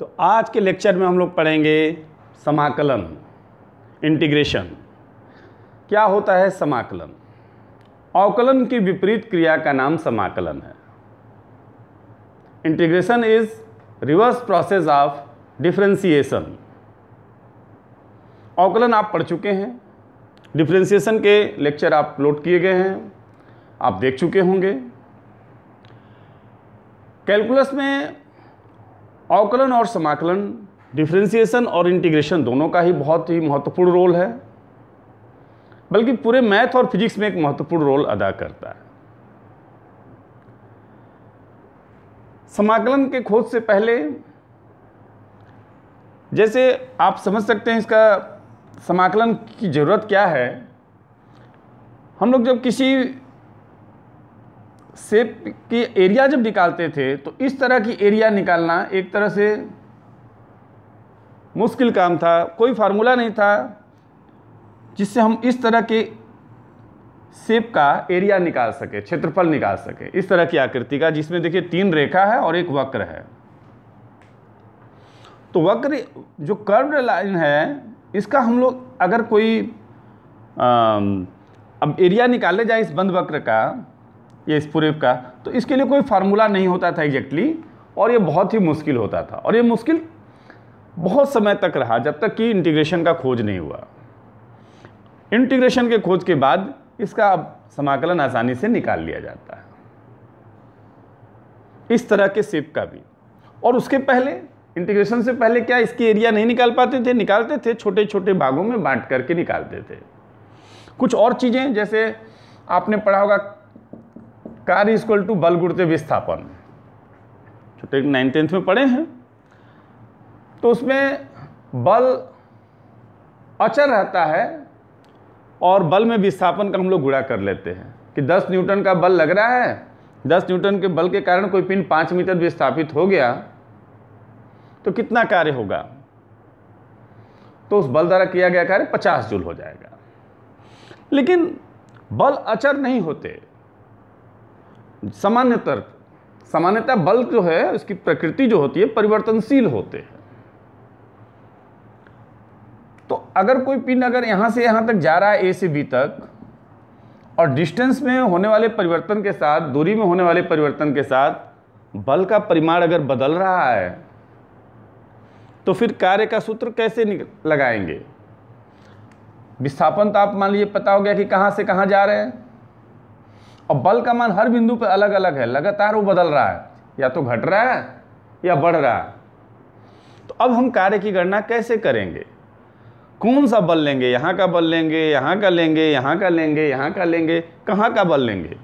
तो आज के लेक्चर में हम लोग पढ़ेंगे समाकलन इंटीग्रेशन क्या होता है समाकलन अवकलन की विपरीत क्रिया का नाम समाकलन है integration is reverse process of differentiation अवकलन आप पढ़ चुके हैं डिफ्रेंसिएशन के लेक्चर आप लोड किए गए हैं आप देख चुके होंगे कैलकुलस में अवकलन और समाकलन डिफ्रेंसिएशन और इंटीग्रेशन दोनों का ही बहुत ही महत्वपूर्ण रोल है बल्कि पूरे मैथ और फिजिक्स में एक महत्वपूर्ण रोल अदा करता है समाकलन के खोज से पहले जैसे आप समझ सकते हैं इसका समाकलन की ज़रूरत क्या है हम लोग जब किसी सेप के एरिया जब निकालते थे तो इस तरह की एरिया निकालना एक तरह से मुश्किल काम था कोई फार्मूला नहीं था जिससे हम इस तरह के सेप का एरिया निकाल सके क्षेत्रफल निकाल सके इस तरह की आकृति का जिसमें देखिए तीन रेखा है और एक वक्र है तो वक्र जो कर्व लाइन है इसका हम लोग अगर कोई आ, अब एरिया निकाले जाए इस बंद वक्र का ये इस पूरे का तो इसके लिए कोई फार्मूला नहीं होता था एग्जैक्टली और ये बहुत ही मुश्किल होता था और ये मुश्किल बहुत समय तक रहा जब तक कि इंटीग्रेशन का खोज नहीं हुआ इंटीग्रेशन के खोज के बाद इसका अब समाकलन आसानी से निकाल लिया जाता है इस तरह के सेप का भी और उसके पहले इंटीग्रेशन से पहले क्या इसकी एरिया नहीं निकाल पाते थे निकालते थे छोटे छोटे भागों में बांट करके निकालते थे कुछ और चीज़ें जैसे आपने पढ़ा होगा कार इजक्वल टू बल गुड़ते विस्थापन जो नाइन तो टेंथ में पढ़े हैं तो उसमें बल अचर रहता है और बल में विस्थापन का हम लोग गुड़ा कर लेते हैं कि 10 न्यूटन का बल लग रहा है 10 न्यूटन के बल के कारण कोई पिन पाँच मीटर विस्थापित हो गया तो कितना कार्य होगा तो उस बल द्वारा किया गया कार्य 50 जूल हो जाएगा लेकिन बल अचर नहीं होते सामान्यतर सामान्यतः बल जो है उसकी प्रकृति जो होती है परिवर्तनशील होते हैं तो अगर कोई पिन अगर यहां से यहां तक जा रहा है ए से बी तक और डिस्टेंस में होने वाले परिवर्तन के साथ दूरी में होने वाले परिवर्तन के साथ बल का परिमाण अगर बदल रहा है तो फिर कार्य का सूत्र कैसे लगाएंगे विस्थापन तो आप मान लीजिए पता हो गया कि कहां से कहां जा रहे हैं और बल का मान हर बिंदु पर अलग अलग है लगातार वो बदल रहा है या तो घट रहा है या बढ़ रहा है तो अब हम कार्य की गणना कैसे करेंगे कौन सा बल लेंगे यहाँ का बल लेंगे यहाँ का लेंगे यहाँ का लेंगे यहाँ का लेंगे कहाँ का बल लेंगे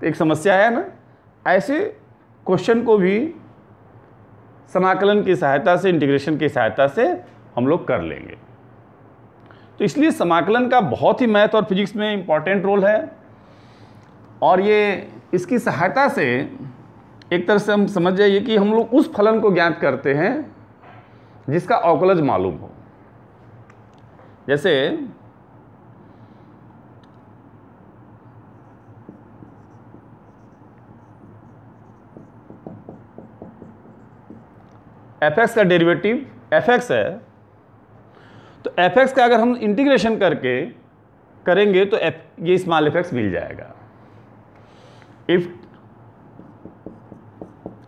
तो एक समस्या है ना ऐसे क्वेश्चन को भी समाकलन की सहायता से इंटीग्रेशन की सहायता से हम लोग कर लेंगे तो इसलिए समाकलन का बहुत ही मैथ और फिजिक्स में इम्पॉर्टेंट रोल है और ये इसकी सहायता से एक तरह से हम समझ जाइए कि हम लोग उस फलन को ज्ञात करते हैं जिसका अवकलज मालूम हो जैसे एफ एक्स का डेरिवेटिव एफ एक्स है तो एफ एक्स का अगर हम इंटीग्रेशन करके करेंगे तो ये स्मॉल एफ एक्स मिल जाएगा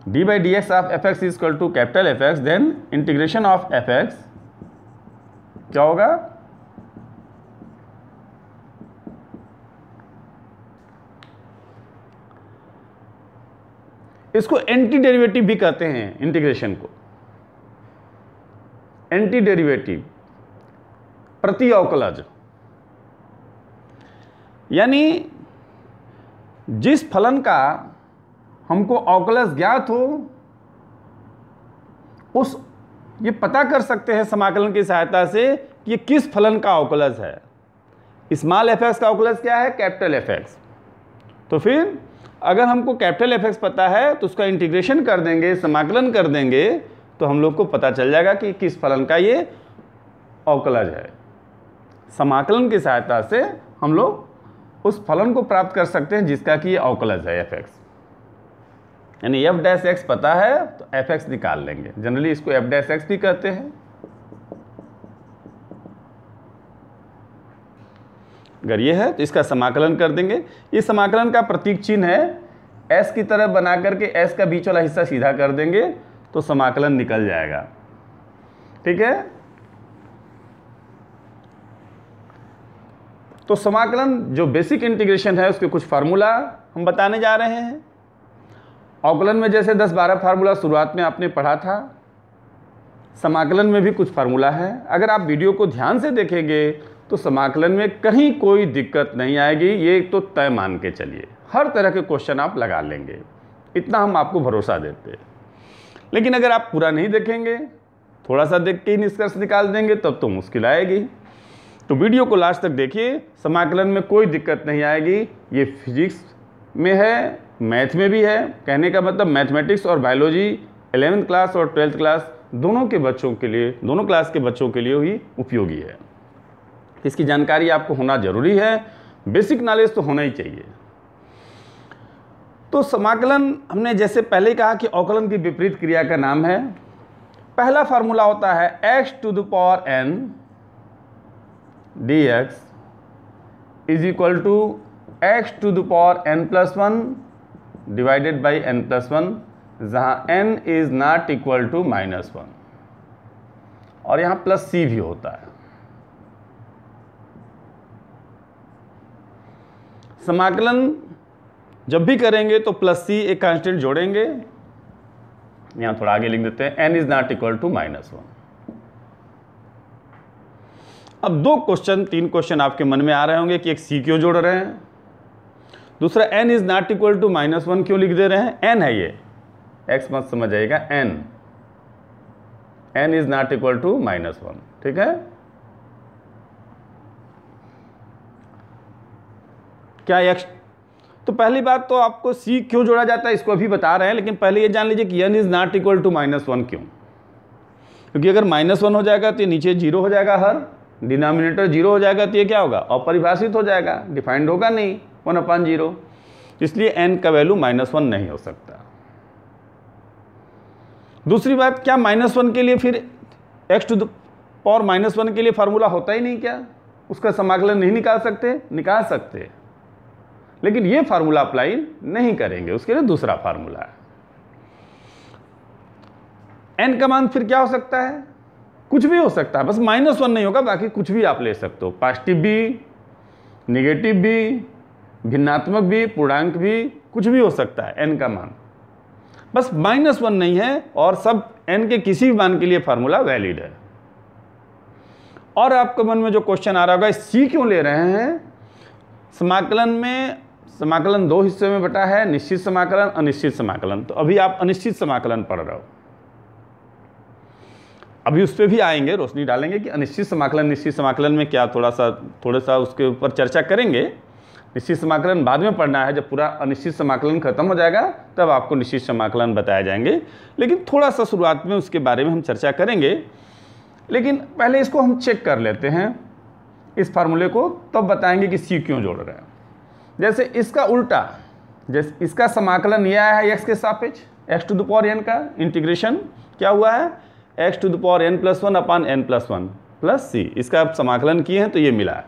D by D X of F X is equal to capital F X then integration of F X क्या होगा इसको एंटी डेरिवेटिव भी कहते हैं इंटीग्रेशन को एंटी डेरिवेटिव प्रति अवकलज यानी जिस फलन का हमको अवकलज ज्ञात हो उस ये पता कर सकते हैं समाकलन की सहायता से कि ये किस फलन का अवकलज है स्मॉल एफ का अवकलज क्या है कैपिटल एफ तो फिर अगर हमको कैपिटल एफ पता है तो उसका इंटीग्रेशन कर देंगे समाकलन कर देंगे तो हम लोग को पता चल जाएगा कि किस फलन का ये अवकलज है समाकलन की सहायता से हम लोग उस फलन को प्राप्त कर सकते हैं जिसका कि अवकलज है एफ एक्स यानी एफ डैश एक्स पता है तो एफ एक्स निकाल लेंगे जनरली इसको एफ डैश एक्स भी कहते हैं अगर ये है तो इसका समाकलन कर देंगे ये समाकलन का प्रतीक चिन्ह है एस की तरह बना करके एस का बीच वाला हिस्सा सीधा कर देंगे तो समाकलन निकल जाएगा ठीक है तो समाकलन जो बेसिक इंटीग्रेशन है उसके कुछ फार्मूला हम बताने जा रहे हैं अवकलन में जैसे 10-12 फार्मूला शुरुआत में आपने पढ़ा था समाकलन में भी कुछ फार्मूला है अगर आप वीडियो को ध्यान से देखेंगे तो समाकलन में कहीं कोई दिक्कत नहीं आएगी ये तो तय मान के चलिए हर तरह के क्वेश्चन आप लगा लेंगे इतना हम आपको भरोसा देते लेकिन अगर आप पूरा नहीं देखेंगे थोड़ा सा देख के ही निष्कर्ष निकाल देंगे तब तो मुश्किल आएगी तो वीडियो को लास्ट तक देखिए समाकलन में कोई दिक्कत नहीं आएगी ये फिजिक्स में है मैथ में भी है कहने का मतलब मैथमेटिक्स और बायोलॉजी एलेवेंथ क्लास और ट्वेल्थ क्लास दोनों के बच्चों के लिए दोनों क्लास के बच्चों के लिए ही उपयोगी है इसकी जानकारी आपको होना ज़रूरी है बेसिक नॉलेज तो होना ही चाहिए तो समाकलन हमने जैसे पहले कहा कि अवकलन की विपरीत क्रिया का नाम है पहला फार्मूला होता है x to the power N D X is equal to x to the power N plus one divided by N plus one जहाँ N is not equal to minus one और यहाँ प्लस सी भी होता है समाकलन जब भी करेंगे तो प्लस सी एक कांस्टेंट जोड़ेंगे यहाँ थोड़ा आगे लिख देते हैं N is not equal to minus one अब दो क्वेश्चन तीन क्वेश्चन आपके मन में आ रहे होंगे कि एक सी क्यों जोड़ रहे हैं दूसरा N is not equal to minus one क्यों लिख दे रहे हैं एन है ये एक्स मत समझ आएगा N N is not equal to minus one ठीक है क्या एक्स तो पहली बात तो आपको सी क्यों जोड़ा जाता है इसको अभी बता रहे हैं लेकिन पहले ये जान लीजिए कि N is not equal to minus one क्यों क्योंकि अगर माइनस वन हो जाएगा तो ये नीचे जीरो हो जाएगा हर डिनोमिनेटर जीरो हो जाएगा तो ये क्या होगा अपरिभाषित हो जाएगा डिफाइंड होगा नहीं वन अपान जीरो इसलिए एन का वैल्यू माइनस वन नहीं हो सकता दूसरी बात क्या माइनस वन के लिए फिर X to the power minus one के लिए फार्मूला होता ही नहीं क्या उसका समाकलन नहीं निकाल सकते निकाल सकते लेकिन ये फार्मूला अप्लाई नहीं करेंगे उसके लिए दूसरा फार्मूला है एन का मान फिर क्या हो सकता है कुछ भी हो सकता है बस माइनस वन नहीं होगा बाकी कुछ भी आप ले सकते हो पॉजिटिव भी निगेटिव भी भिन्नात्मक भी पूर्णांक भी कुछ भी हो सकता है एन का मान बस माइनस वन नहीं है और सब एन के किसी भी मान के लिए फार्मूला वैलिड है और आपके मन में जो क्वेश्चन आ रहा होगा सी क्यों ले रहे हैं समाकलन में समाकलन दो हिस्सों में बटा है निश्चित समाकलन अनिश्चित समाकलन तो अभी आप अनिश्चित समाकलन पढ़ रहे हो अभी उस पर भी आएंगे रोशनी डालेंगे कि अनिश्चित समाकलन निश्चित समाकलन में क्या थोड़ा सा थोड़ा सा उसके ऊपर चर्चा करेंगे निश्चित समाकलन बाद में पढ़ना है जब पूरा अनिश्चित समाकलन खत्म हो जाएगा तब आपको निश्चित समाकलन बताए जाएंगे लेकिन थोड़ा सा शुरुआत में उसके बारे में हम चर्चा करेंगे लेकिन पहले इसको हम चेक कर लेते हैं इस फार्मूले को तब तो बताएंगे कि सी क्यों जोड़ रहे हैं जैसे इसका उल्टा जैसे इसका समाकलन यह है एक्स के सापेक्ष एक्स टू द एन का इंटीग्रेशन क्या हुआ है x to the power N plus one upon N plus one plus C इसका आप समाकलन किए हैं तो ये मिला है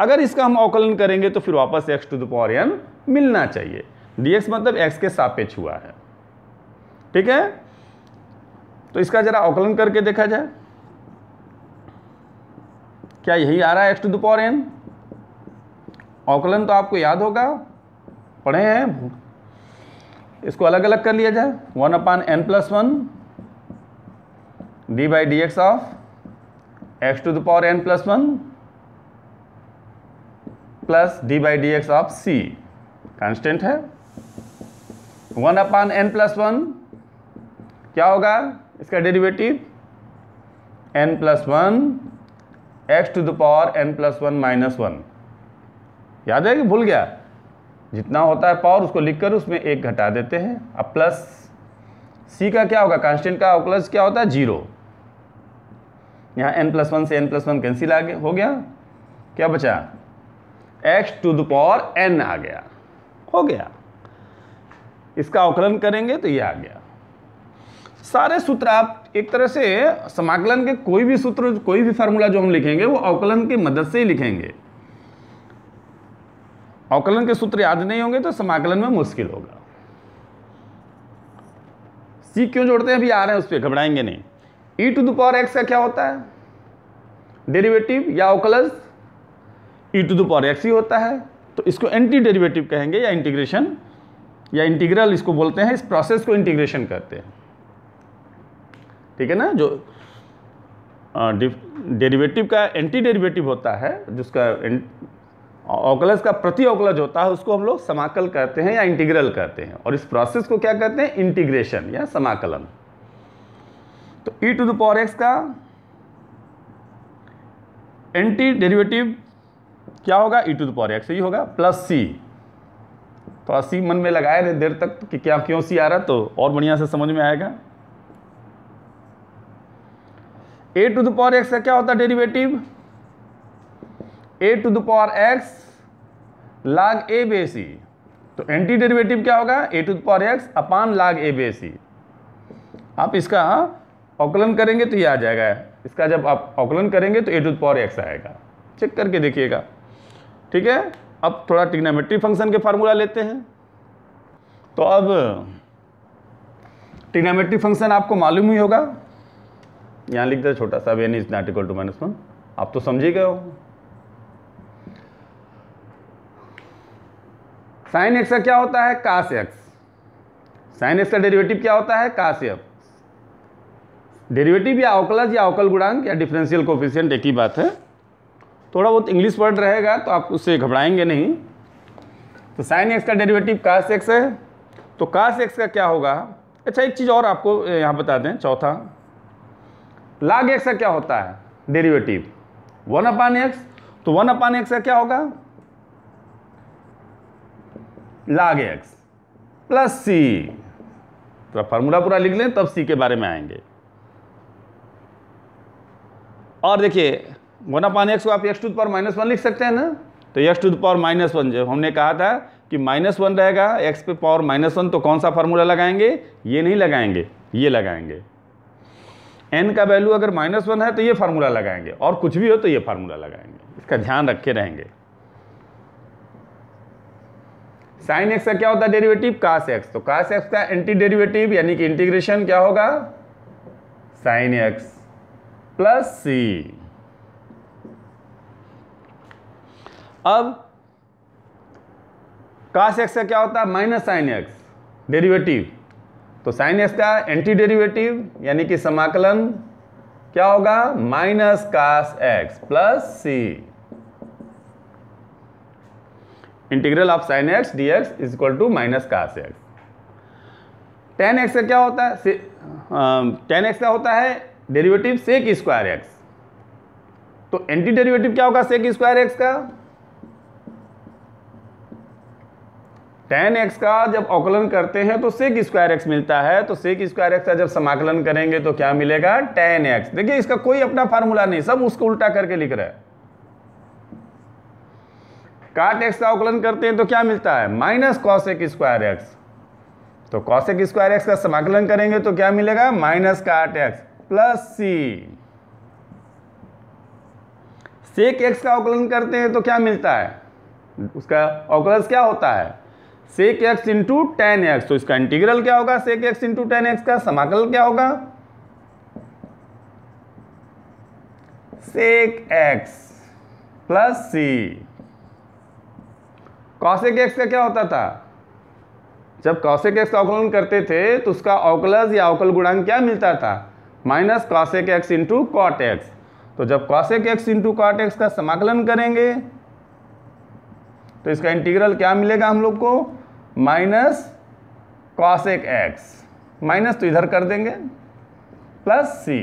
अगर इसका हम अवकलन करेंगे तो फिर वापस X to the power N मिलना चाहिए dx मतलब एक्स के सापेक्ष हुआ है ठीक है तो इसका जरा अवकलन करके देखा जाए क्या यही आ रहा है x to the power N अवकलन तो आपको याद होगा पढ़े हैं इसको अलग अलग कर लिया जाए one upon N plus one D by D X of X to the power N plus one plus D by D X of C constant है one upon N plus one क्या होगा इसका derivative N plus one x to the power N plus one minus one याद है कि भूल गया जितना होता है पावर उसको लिखकर उसमें एक घटा देते हैं अब प्लस सी का क्या होगा कांस्टेंट का प्लस क्या होता है जीरो यहाँ एन प्लस वन से एन प्लस वन कैंसिल आ गया हो गया क्या बचा X to the power N आ गया हो गया इसका अवकलन करेंगे तो ये आ गया सारे सूत्र आप एक तरह से समाकलन के कोई भी सूत्र कोई भी फार्मूला जो हम लिखेंगे वो अवकलन की मदद से ही लिखेंगे अवकलन के सूत्र याद नहीं होंगे तो समाकलन में मुश्किल होगा सी क्यों जोड़ते हैं अभी आ रहे हैं उस पर घबराएंगे नहीं e to the power X का क्या होता है डेरिवेटिव या ओकलस e to the power X ही होता है तो इसको एंटी डेरिवेटिव कहेंगे या इंटीग्रेशन या इंटीग्रल इसको बोलते हैं इस प्रोसेस को इंटीग्रेशन करते हैं ठीक है ना जो डेरिवेटिव का एंटी डेरिवेटिव होता है जिसका ओकलस का प्रति ओकलज होता है उसको हम लोग समाकल कहते हैं या इंटीग्रल कहते हैं और इस प्रोसेस को क्या कहते हैं इंटीग्रेशन या समाकलन तो e to the power X का एंटी डेरिवेटिव क्या होगा e to the power X ही होगा प्लस सी थोड़ा सी मन में लगाए रहे देर तक कि क्या क्यों सी आ रहा तो और बढ़िया से समझ में आएगा A to the power X का क्या होता है derivative A to the power X log A बे सी तो एंटी डेरिवेटिव क्या होगा A to the power X upon log A बे सी आप इसका अवकलन करेंगे तो ये आ जाएगा इसका जब आप अवकलन करेंगे तो ए टू पावर एक्स आएगा चेक करके देखिएगा ठीक है अब थोड़ा टिग्नामेट्री फंक्शन के फार्मूला लेते हैं तो अब टिग्नामेट्री फंक्शन आपको मालूम ही होगा यहाँ लिख दे छोटा सा N is not equal to minus one आप तो समझ ही गए हो साइन एक्स का क्या होता है कास एक्स साइन एक्स का डेरिवेटिव क्या होता है कास एफ डेरिवेटिव या अवकलज या अवकल गुणांक या डिफरेंशियल कोफिशियंट एक ही बात है थोड़ा बहुत इंग्लिश वर्ड रहेगा तो आप उससे घबराएंगे नहीं तो साइन एक्स का डेरिवेटिव कास एक्स है तो कास एक्स का क्या होगा अच्छा एक चीज़ और आपको यहाँ बता दें चौथा लाग एक्स का क्या होता है डेरिवेटिव वन अपान एक्स तो वन अपान एक्स का क्या होगा लाग एक्स प्लस सी तो फार्मूला पूरा लिख लें तब सी के बारे में आएंगे और देखिए वन अपान एक्स को आप X to power minus one लिख सकते हैं ना तो X to power minus one जो हमने कहा था कि माइनस वन रहेगा एक्स पे पावर माइनस वन तो कौन सा फार्मूला लगाएंगे ये नहीं लगाएंगे ये लगाएंगे एन का वैल्यू अगर माइनस वन है तो ये फार्मूला लगाएंगे और कुछ भी हो तो ये फार्मूला लगाएंगे इसका ध्यान रखे रहेंगे साइन एक्स का क्या होता है डेरिवेटिव कास एक्स तो कास एक्स का एंटी डेरिवेटिव यानी कि इंटीग्रेशन क्या होगा साइन एक्स प्लस सी अब काश एक्स का क्या होता है माइनस साइन एक्स डेरिवेटिव तो साइन एक्स का एंटी डेरिवेटिव यानी कि समाकलन क्या होगा minus cos X plus C integral of sine x D X is equal to minus cos X tan X का क्या होता है टेन एक्स का होता है डेरिवेटिव सेक स्क्वायर एक्स तो एंटी डेरिवेटिव क्या होगा सेक स्क्वायर एक्स का टेन एक्स का जब अवकलन करते हैं तो सेक स्क्वायर एक्स मिलता है तो सेक स्क्वायर एक्स का जब समाकलन करेंगे तो क्या मिलेगा टेन एक्स देखिए इसका कोई अपना फार्मूला नहीं सब उसको उल्टा करके लिख रहा है काट एक्स का अवकलन करते हैं तो क्या मिलता है माइनस कॉशेक स्क्वायर एक्स तो कॉशेक स्क्वायर एक्स का समाकलन करेंगे तो क्या मिलेगा minus cot X plus C sec X का अवकलन करते हैं तो क्या मिलता है उसका अवकलन क्या होता है sec x into tan X तो इसका इंटीग्रल क्या होगा sec x into tan X का समाकलन क्या होगा sec X plus C cosec X का क्या होता था जब कौशिक एक्स का अवकलन करते थे तो उसका अवकलज या अवकल गुणांक क्या मिलता था minus cosec X into cot X तो जब cosec X into cot X का समाकलन करेंगे तो इसका इंटीग्रल क्या मिलेगा हम लोग को माइनस कॉशेक एक्स माइनस तो इधर कर देंगे प्लस सी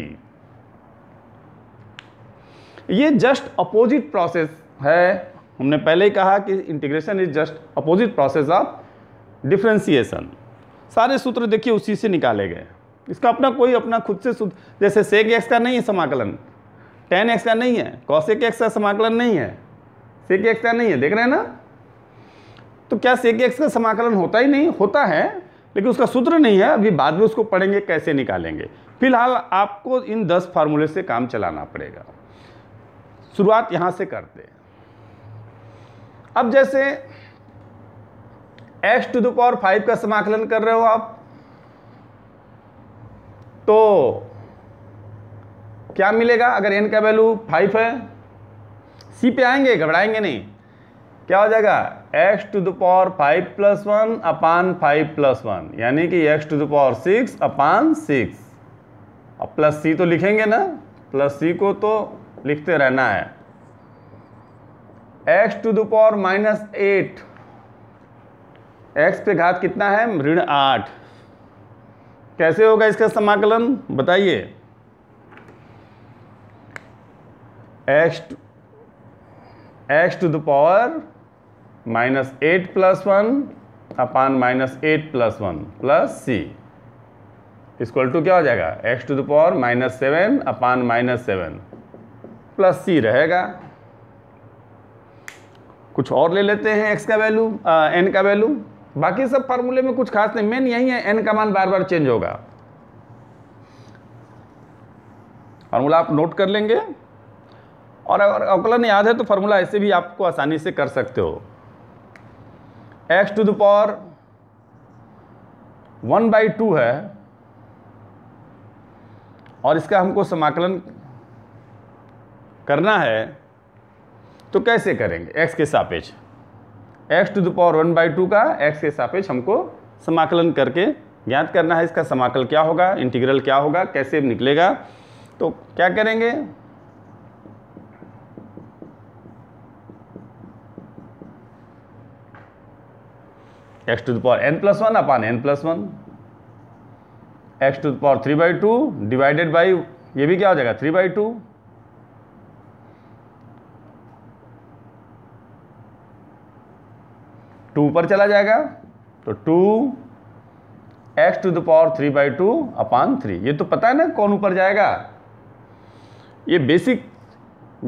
ये जस्ट अपोजिट प्रोसेस है हमने पहले ही कहा कि integration is just opposite process of differentiation सारे सूत्र देखिए उसी से निकाले गए इसका अपना कोई अपना खुद से शुद्ध जैसे सेक एक्स का नहीं है समाकलन टेन एक्स का नहीं है कौशिक एक्स का समाकलन नहीं है सेक एक्स का नहीं है देख रहे हैं ना तो क्या सेक एक्स का समाकलन होता ही नहीं होता है लेकिन उसका सूत्र नहीं है अभी बाद में उसको पढ़ेंगे कैसे निकालेंगे फिलहाल आपको इन दस फार्मूले से काम चलाना पड़ेगा शुरुआत यहां से करते हैं अब जैसे X to the power five का समाकलन कर रहे हो आप तो क्या मिलेगा अगर एन का वैल्यू फाइव है सी पे आएंगे घबराएंगे नहीं क्या हो जाएगा x to the power five plus one upon five plus one यानी कि X to the power six upon six अब प्लस सी तो लिखेंगे ना प्लस सी को तो लिखते रहना है x to the power minus eight X पे घात कितना है ऋण आठ कैसे होगा इसका समाकलन बताइए X X to the power minus eight plus one upon minus eight plus one plus C is equal to क्या हो जाएगा x to the power minus seven upon minus seven plus C रहेगा कुछ और ले लेते हैं एक्स का वैल्यू एन का वैल्यू बाकी सब फार्मूले में कुछ खास नहीं मेन यही है एन का मान बार बार चेंज होगा फार्मूला आप नोट कर लेंगे और अगर अवकलन याद है तो फार्मूला ऐसे भी आपको आसानी से कर सकते हो X to the power one by two है और इसका हमको समाकलन करना है तो कैसे करेंगे एक्स के सापेक्ष x to the power one by two का एक्स के सापेक्ष हमको समाकलन करके ज्ञात करना है इसका समाकल क्या होगा इंटीग्रल क्या होगा कैसे निकलेगा तो क्या करेंगे x to the power N plus one upon N plus one x to the power three by two divided by ये भी क्या हो जाएगा थ्री बाई टू टू पर चला जाएगा तो two x to the power three by two upon three ये तो पता है ना कौन ऊपर जाएगा ये बेसिक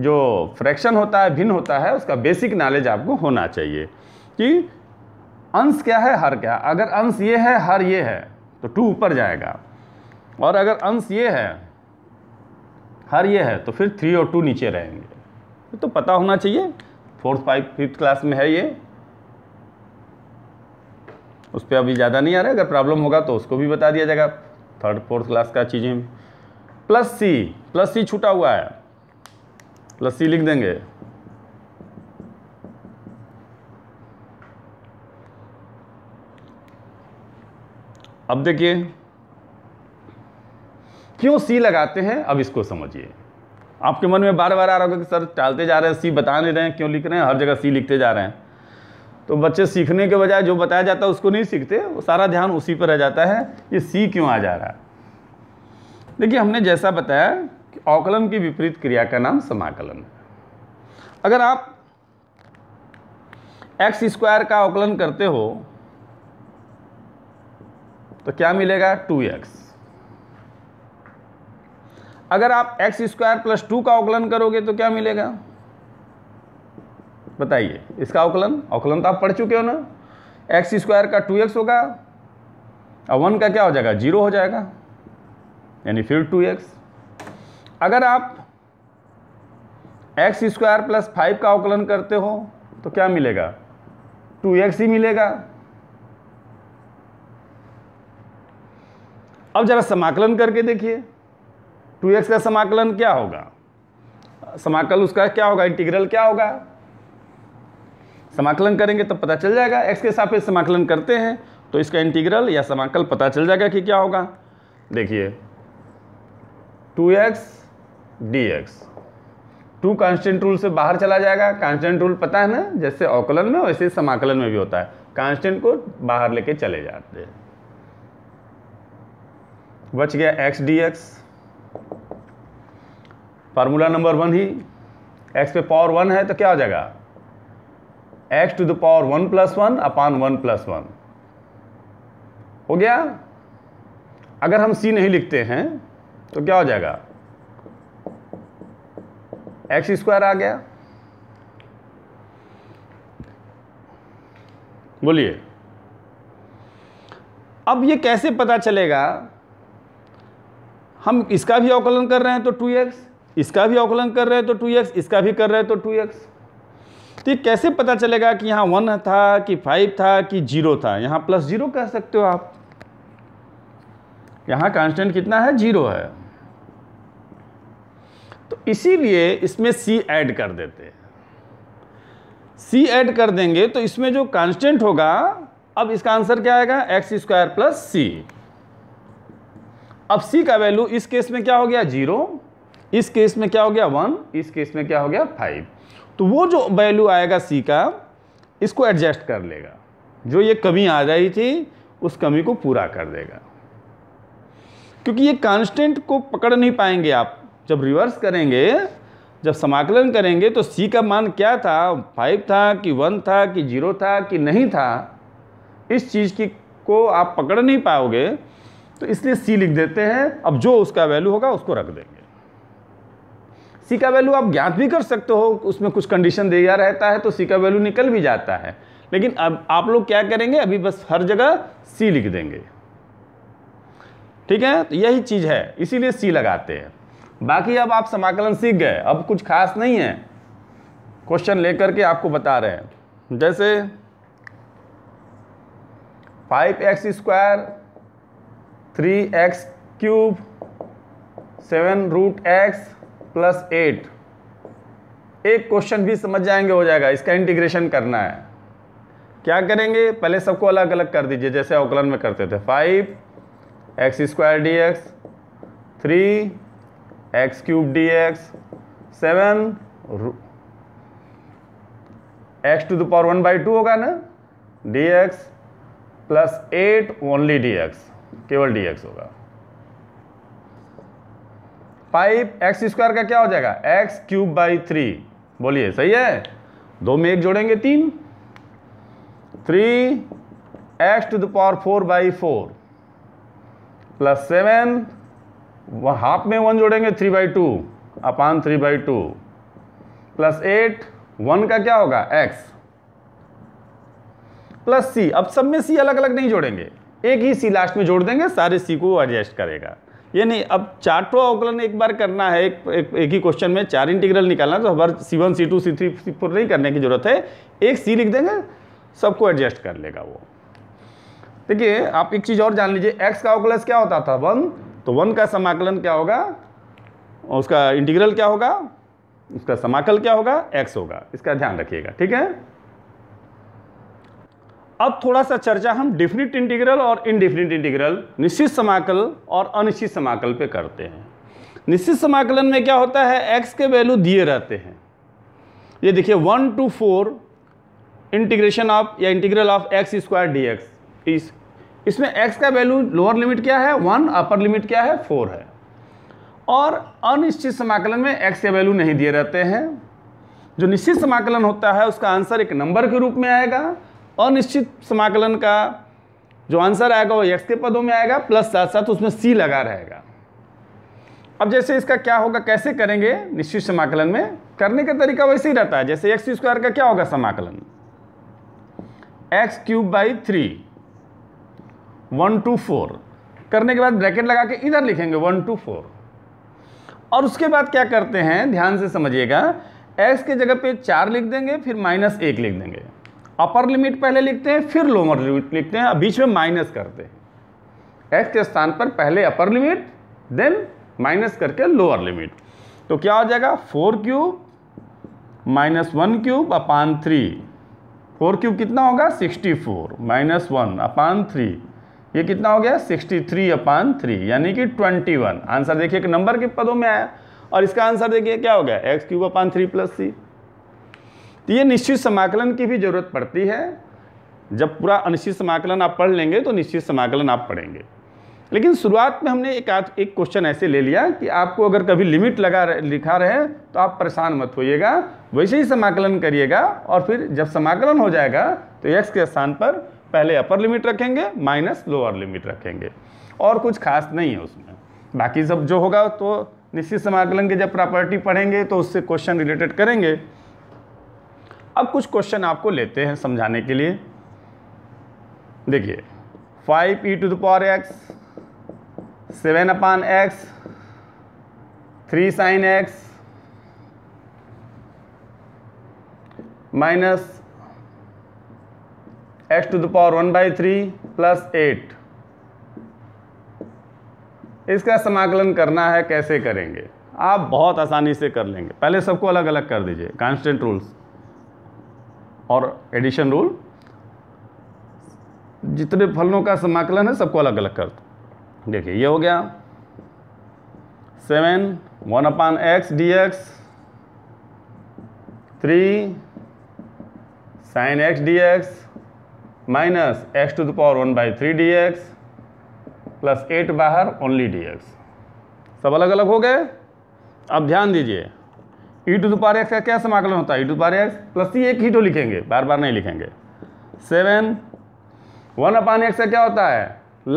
जो फ्रैक्शन होता है भिन्न होता है उसका बेसिक नॉलेज आपको होना चाहिए कि अंश क्या है हर क्या अगर अंश ये है हर ये है तो टू ऊपर जाएगा और अगर अंश ये है हर ये है तो फिर थ्री और टू नीचे रहेंगे तो पता होना चाहिए फोर्थ फाइव फिफ्थ क्लास में है ये उस पर अभी ज़्यादा नहीं आ रहा है अगर प्रॉब्लम होगा तो उसको भी बता दिया जाएगा थर्ड फोर्थ क्लास का चीज़ें प्लस सी प्लस सी छूटा हुआ है प्लस सी लिख देंगे अब देखिए क्यों सी लगाते हैं अब इसको समझिए आपके मन में बार बार आ रहा होगा कि सर टालते जा रहे हैं सी बता नहीं रहे हैं क्यों लिख रहे हैं हर जगह सी लिखते जा रहे हैं तो बच्चे सीखने के बजाय जो बताया जाता है उसको नहीं सीखते वो सारा ध्यान उसी पर रह जाता है ये सी क्यों आ जा रहा है देखिए हमने जैसा बताया कि औकलन की विपरीत क्रिया का नाम समाकलन अगर आप एक्स स्क्वायर का औकलन करते हो तो क्या मिलेगा टू एक्स अगर आप एक्स स्क्वायर प्लस टू का औकलन करोगे तो क्या मिलेगा बताइए इसका अवकलन अवकलन तो आप पढ़ चुके हो ना एक्स स्क्वायर का टू एक्स होगा और वन का क्या हो जाएगा जीरो हो जाएगा यानी फिर टू एक्स अगर आप एक्स स्क्वायर प्लस फाइव का अवकलन करते हो तो क्या मिलेगा टू एक्स ही मिलेगा अब जरा समाकलन करके देखिए टू एक्स का समाकलन क्या होगा समाकल उसका क्या होगा इंटीग्रल क्या होगा समाकलन करेंगे तो पता चल जाएगा एक्स के साथ समाकलन करते हैं तो इसका इंटीग्रल या समाकल पता चल जाएगा कि क्या होगा देखिए two x D x two constant rule से बाहर चला जाएगा कांस्टेंट रूल पता है ना जैसे अवकलन में वैसे समाकलन में भी होता है कांस्टेंट को बाहर लेके चले जाते हैं बच गया x D x formula number one ही एक्स पे पावर वन है तो क्या हो जाएगा x to the power one plus one upon one plus one हो गया अगर हम सी नहीं लिखते हैं तो क्या हो जाएगा एक्स स्क्वायर आ गया बोलिए अब ये कैसे पता चलेगा हम इसका भी अवकलन कर रहे हैं तो टू एक्स इसका भी अवकलन कर रहे हैं तो टू एक्स इसका भी कर रहे हैं तो टू एक्स तो ये कैसे पता चलेगा कि यहाँ वन था कि फाइव था कि जीरो था यहाँ प्लस जीरो कह सकते हो आप यहाँ कांस्टेंट कितना है जीरो है तो इसीलिए इसमें सी ऐड कर देते सी ऐड कर देंगे तो इसमें जो कांस्टेंट होगा अब इसका आंसर क्या आएगा एक्स स्क्वायर प्लस सी अब सी का वैल्यू इस केस में क्या हो गया जीरो इस केस में क्या हो गया वन इस केस में क्या हो गया फाइव तो वो जो वैल्यू आएगा सी का इसको एडजस्ट कर लेगा जो ये कमी आ रही थी उस कमी को पूरा कर देगा क्योंकि ये कांस्टेंट को पकड़ नहीं पाएंगे आप जब रिवर्स करेंगे जब समाकलन करेंगे तो सी का मान क्या था फाइव था कि वन था कि जीरो था कि नहीं था इस चीज़ की को आप पकड़ नहीं पाओगे तो इसलिए सी लिख देते हैं अब जो उसका वैल्यू होगा उसको रख देंगे सी का वैल्यू आप ज्ञात भी कर सकते हो उसमें कुछ कंडीशन दिया रहता है तो सी का वैल्यू निकल भी जाता है लेकिन अब आप लोग क्या करेंगे अभी बस हर जगह सी लिख देंगे ठीक है तो यही चीज़ है इसीलिए सी लगाते हैं बाकी अब आप समाकलन सीख गए अब कुछ खास नहीं है क्वेश्चन लेकर के आपको बता रहे हैं जैसे five x square three x cube seven root x plus eight एक क्वेश्चन भी समझ जाएंगे हो जाएगा इसका इंटीग्रेशन करना है क्या करेंगे पहले सबको अलग अलग कर दीजिए जैसे अवकलन में करते थे five x square d x three x cube d x seven x to the power one by two होगा ना d x plus eight only d x केवल डी एक्स होगा फाइव एक्स स्क्वायर का क्या हो जाएगा एक्स क्यूब बाई थ्री बोलिए सही है दो में एक जोड़ेंगे तीन three x to the power four by four plus seven half में वन जोड़ेंगे three by two upon three by two plus eight one का क्या होगा एक्स प्लस सी अब सब में सी अलग अलग नहीं जोड़ेंगे एक ही सी लास्ट में जोड़ देंगे सारे सी को एडजस्ट करेगा ये नहीं अब चार टो अवकलन एक बार करना है एक एक, एक ही क्वेश्चन में चार इंटीग्रल निकालना तो हर c one c two c three c four नहीं करने की ज़रूरत है एक सी लिख देंगे सबको एडजस्ट कर लेगा वो देखिए आप एक चीज़ और जान लीजिए एक्स का अवकलस क्या होता था वन तो वन का समाकलन क्या होगा और उसका इंटीग्रल क्या होगा उसका समाकल क्या होगा एक्स होगा इसका ध्यान रखिएगा ठीक है अब थोड़ा सा चर्चा हम डिफिनिट इंटीग्रल और इनडिफिनिट इंटीग्रल निश्चित समाकल और अनिश्चित समाकल पे करते हैं निश्चित समाकलन में क्या होता है एक्स के वैल्यू दिए रहते हैं ये देखिए one two four integration of या integral of x square d x इस इसमें एक्स का वैल्यू लोअर लिमिट क्या है वन अपर लिमिट क्या है फोर है और अनिश्चित समाकलन में एक्स के वैल्यू नहीं दिए रहते हैं जो निश्चित समाकलन होता है उसका आंसर एक नंबर के रूप में आएगा अनिश्चित समाकलन का जो आंसर आएगा वो एक्स के पदों में आएगा प्लस साथ साथ उसमें सी लगा रहेगा अब जैसे इसका क्या होगा कैसे करेंगे निश्चित समाकलन में करने का तरीका वैसे ही रहता है जैसे एक्स स्क्वायर का क्या होगा समाकलन x cube by three one two four करने के बाद ब्रैकेट लगा के इधर लिखेंगे वन टू फोर और उसके बाद क्या करते हैं ध्यान से समझिएगा एक्स के जगह पे चार लिख देंगे फिर माइनस एक लिख देंगे अपर लिमिट पहले लिखते हैं फिर लोअर लिमिट लिखते हैं बीच में माइनस करते हैं एक्स के स्थान पर पहले अपर लिमिट देन माइनस करके लोअर लिमिट तो क्या हो जाएगा four cube minus one cube upon three four cube कितना होगा sixty four minus one upon three ये कितना हो गया सिक्सटी थ्री अपान थ्री यानी कि ट्वेंटी वन आंसर देखिए एक नंबर के पदों में आया और इसका आंसर देखिए क्या हो गया x cube upon three plus सी तो ये निश्चित समाकलन की भी ज़रूरत पड़ती है जब पूरा अनिश्चित समाकलन आप पढ़ लेंगे तो निश्चित समाकलन आप पढ़ेंगे लेकिन शुरुआत में हमने एक आज एक क्वेश्चन ऐसे ले लिया कि आपको अगर कभी लिमिट लगा रह, लिखा रहे तो आप परेशान मत होइएगा वैसे ही समाकलन करिएगा और फिर जब समाकलन हो जाएगा तो एक्स के स्थान पर पहले अपर लिमिट रखेंगे माइनस लोअर लिमिट रखेंगे और कुछ खास नहीं है उसमें बाकी सब जो होगा तो निश्चित समाकलन के जब प्रॉपर्टी पढ़ेंगे तो उससे क्वेश्चन रिलेटेड करेंगे अब कुछ क्वेश्चन आपको लेते हैं समझाने के लिए देखिए five e to the power x seven upon x three sine x minus x to the power one by three plus eight इसका समाकलन करना है कैसे करेंगे आप बहुत आसानी से कर लेंगे पहले सबको अलग अलग कर दीजिए कांस्टेंट रूल्स और एडिशन रूल जितने फलनों का समाकलन है सबको अलग अलग कर दो देखिए ये हो गया seven one upon x D x three sine x D x minus x to the power one by three d x plus eight बाहर ओनली डी एक्स सब अलग अलग हो गए अब ध्यान दीजिए ई टू दावर एक्स का क्या समाकलन होता है e to the power x plus c एक ही तो लिखेंगे बार बार नहीं लिखेंगे सेवन वन अपान एक्स का क्या होता है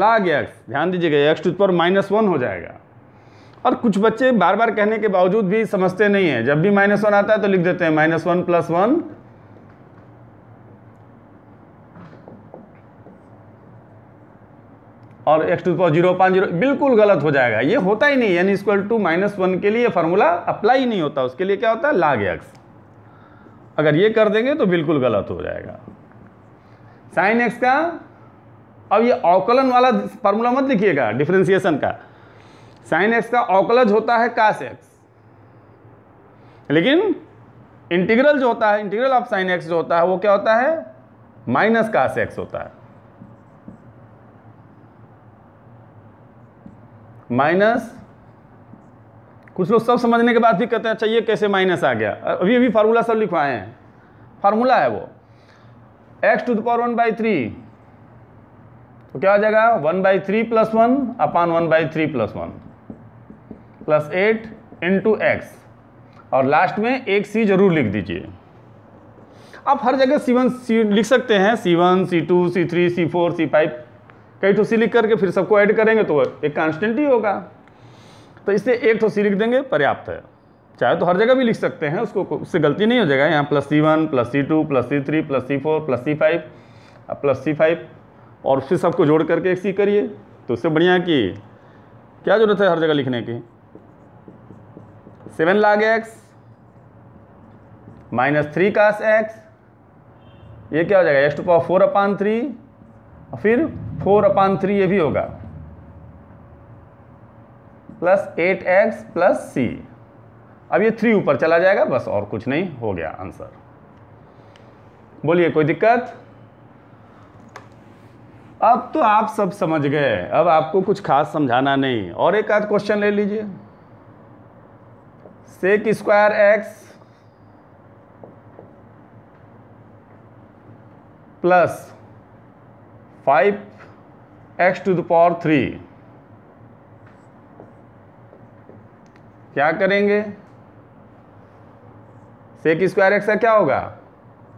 लाग एक्स ध्यान दीजिएगा एक्स टू पर माइनस वन हो जाएगा और कुछ बच्चे बार बार कहने के बावजूद भी समझते नहीं है जब भी माइनस वन आता है तो लिख देते हैं माइनस वन प्लस वन और एक्स टू पावर जीरो पाँच जीरो बिल्कुल गलत हो जाएगा ये होता ही नहीं n equal to minus one के लिए फार्मूला अप्लाई नहीं होता उसके लिए क्या होता है लाग एक्स अगर ये कर देंगे तो बिल्कुल गलत हो जाएगा साइन एक्स का अब ये अवकलन वाला फार्मूला मत लिखिएगा डिफ्रेंसिएशन का साइन एक्स का अवकलज होता है कास एक्स लेकिन इंटीग्रल जो होता है इंटीग्रल ऑफ साइन एक्स जो होता है वो क्या होता है माइनस कास एक्स होता है माइनस कुछ लोग सब समझने के बाद भी कहते हैं अच्छा ये कैसे माइनस आ गया अभी अभी फार्मूला सब लिखवाए हैं फार्मूला है वो x to the power one by three तो क्या आ जाएगा one by three plus one upon one by three plus one plus eight into x और लास्ट में एक सी जरूर लिख दीजिए आप हर जगह सी वन सी लिख सकते हैं c one c two c three c four c five कई ठोसी लिख करके फिर सबको ऐड करेंगे तो एक कांस्टेंट ही होगा तो इससे एक ठोसी लिख देंगे पर्याप्त है चाहे तो हर जगह भी लिख सकते हैं उसको उससे गलती नहीं हो जाएगा यहाँ plus c one plus c two plus c three plus c four plus c five plus c five और फिर सबको जोड़ करके एक सी करिए तो उससे बढ़िया कि क्या ज़रूरत है हर जगह लिखने की seven log x minus three cos x ये क्या हो जाएगा x to power four upon three फिर फोर अपान थ्री ये भी होगा plus eight x plus c अब ये थ्री ऊपर चला जाएगा बस और कुछ नहीं हो गया आंसर बोलिए कोई दिक्कत अब तो आप सब समझ गए अब आपको कुछ खास समझाना नहीं और एक आध क्वेश्चन ले लीजिए sec square x plus five x to the power three क्या करेंगे सेक स्क्वायर एक्स का क्या होगा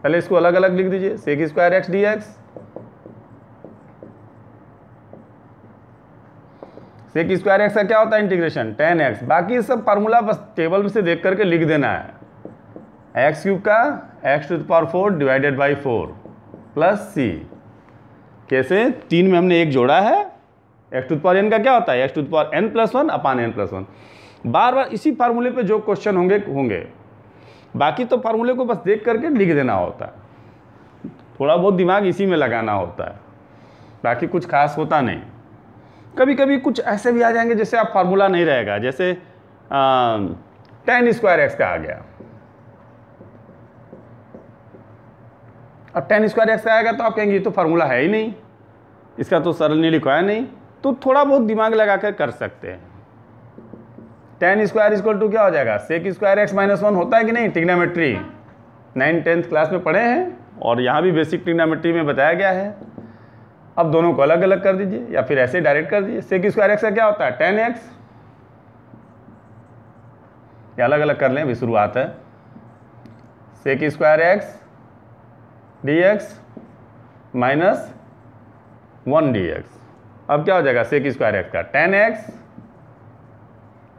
पहले इसको अलग अलग लिख दीजिए sec square x D x sec square x का क्या होता है इंटीग्रेशन टेन एक्स बाकी सब फार्मूला बस टेबल में से देख करके लिख देना है एक्स क्यूब का x to power four divided by four plus c कैसे तीन में हमने एक जोड़ा है एक्स टू पावर एन का क्या होता है x to power N plus one upon N plus one बार बार इसी फार्मूले पे जो क्वेश्चन होंगे होंगे बाकी तो फार्मूले को बस देख करके लिख देना होता है थोड़ा बहुत दिमाग इसी में लगाना होता है बाकी कुछ खास होता नहीं कभी कभी कुछ ऐसे भी आ जाएंगे जैसे आप फार्मूला नहीं रहेगा जैसे टेन स्क्वायर एक्स का आ गया अब टेन स्क्वायर एक्स आएगा तो आप कहेंगे ये तो फार्मूला है ही नहीं इसका तो सरल ने लिखवाया नहीं तो थोड़ा बहुत दिमाग लगा कर कर सकते हैं टेन स्क्वायर इक्वल टू क्या हो जाएगा sec square x minus one होता है कि नहीं टिग्नामेट्री नाइन टेंथ क्लास में पढ़े हैं और यहाँ भी बेसिक टिग्नामेट्री में बताया गया है अब दोनों को अलग अलग कर दीजिए या फिर ऐसे डायरेक्ट कर दीजिए सेक स्क्वायर एक्स का क्या होता है टेन एक्स या अलग अलग कर लें अभी शुरुआत है sec square x D x minus one d x अब क्या हो जाएगा सेक स्क्वायर एक्स का टेन एक्स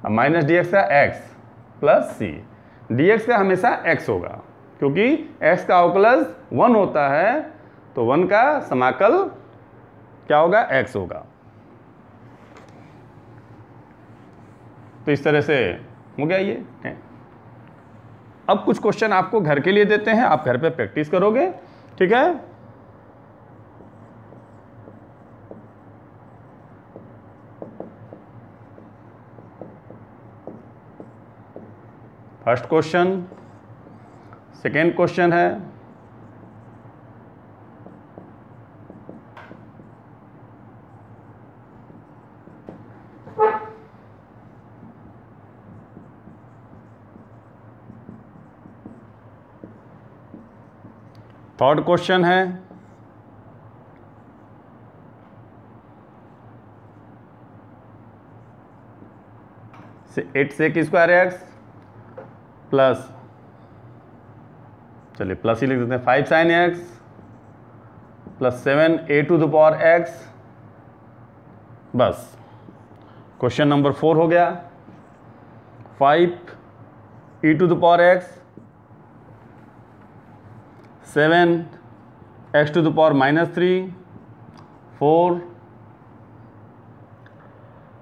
अब माइनस डी एक्स का x plus c d x का हमेशा एक्स होगा क्योंकि एक्स का अवकलज वन होता है तो वन का समाकल क्या होगा एक्स होगा तो इस तरह से हो गया ये अब कुछ क्वेश्चन आपको घर के लिए देते हैं आप घर पे प्रैक्टिस करोगे ठीक है फर्स्ट क्वेश्चन सेकेंड क्वेश्चन है थर्ड क्वेश्चन है एट से किसको आ रहा है एक्स प्लस चलिए प्लस ही लिख देते हैं five sine x plus seven e to the power x बस क्वेश्चन नंबर फोर हो गया five e to the power x seven x to the power minus three four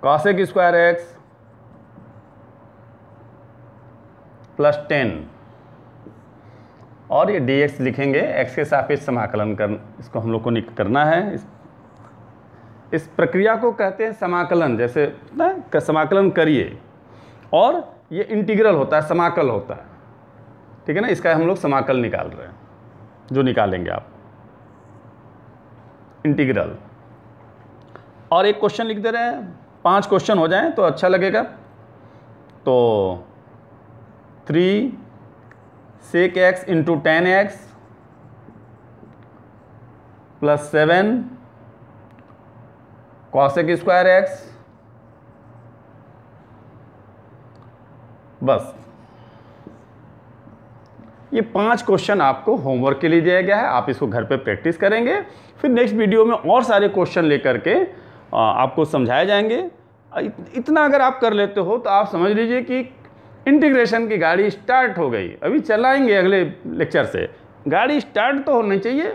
cosec square x plus ten और ये D x लिखेंगे x के सापेक्ष समाकलन कर इसको हम लोग को करना है इस, इस प्रक्रिया को कहते हैं समाकलन जैसे ना समाकलन करिए और ये इंटीग्रल होता है समाकल होता है ठीक है ना इसका हम लोग समाकल निकाल रहे हैं जो निकालेंगे आप इंटीग्रल और एक क्वेश्चन लिख दे रहे हैं पांच क्वेश्चन हो जाएं तो अच्छा लगेगा तो three sec x into tan x plus seven cosec square x बस ये पांच क्वेश्चन आपको होमवर्क के लिए दिया गया है आप इसको घर पे प्रैक्टिस करेंगे फिर नेक्स्ट वीडियो में और सारे क्वेश्चन लेकर के आपको समझाए जाएंगे इतना अगर आप कर लेते हो तो आप समझ लीजिए कि इंटीग्रेशन की गाड़ी स्टार्ट हो गई अभी चलाएंगे अगले लेक्चर से गाड़ी स्टार्ट तो होनी चाहिए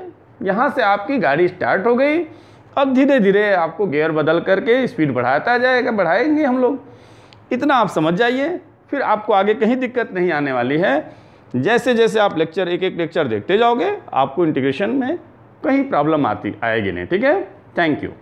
यहाँ से आपकी गाड़ी स्टार्ट हो गई अब धीरे धीरे आपको गियर बदल करके स्पीड बढ़ाता जाएगा बढ़ाएंगे हम लोग इतना आप समझ जाइए फिर आपको आगे कहीं दिक्कत नहीं आने वाली है जैसे जैसे आप लेक्चर एक एक लेक्चर देखते जाओगे आपको इंटीग्रेशन में कहीं प्रॉब्लम आती आएगी नहीं ठीक है थैंक यू